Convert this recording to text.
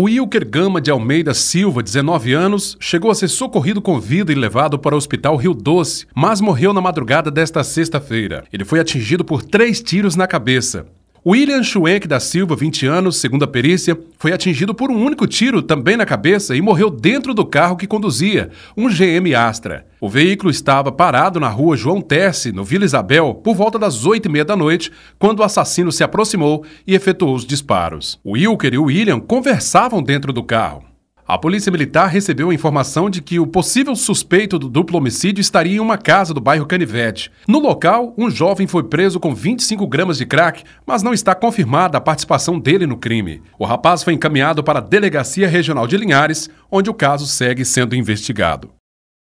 O Wilker Gama de Almeida Silva, 19 anos, chegou a ser socorrido com vida e levado para o Hospital Rio Doce, mas morreu na madrugada desta sexta-feira. Ele foi atingido por três tiros na cabeça. William Schwenk da Silva, 20 anos, segundo a perícia, foi atingido por um único tiro, também na cabeça, e morreu dentro do carro que conduzia, um GM Astra. O veículo estava parado na rua João Terce, no Vila Isabel, por volta das oito e meia da noite, quando o assassino se aproximou e efetuou os disparos. O Wilker e o William conversavam dentro do carro. A polícia militar recebeu a informação de que o possível suspeito do duplo homicídio estaria em uma casa do bairro Canivete. No local, um jovem foi preso com 25 gramas de crack, mas não está confirmada a participação dele no crime. O rapaz foi encaminhado para a Delegacia Regional de Linhares, onde o caso segue sendo investigado.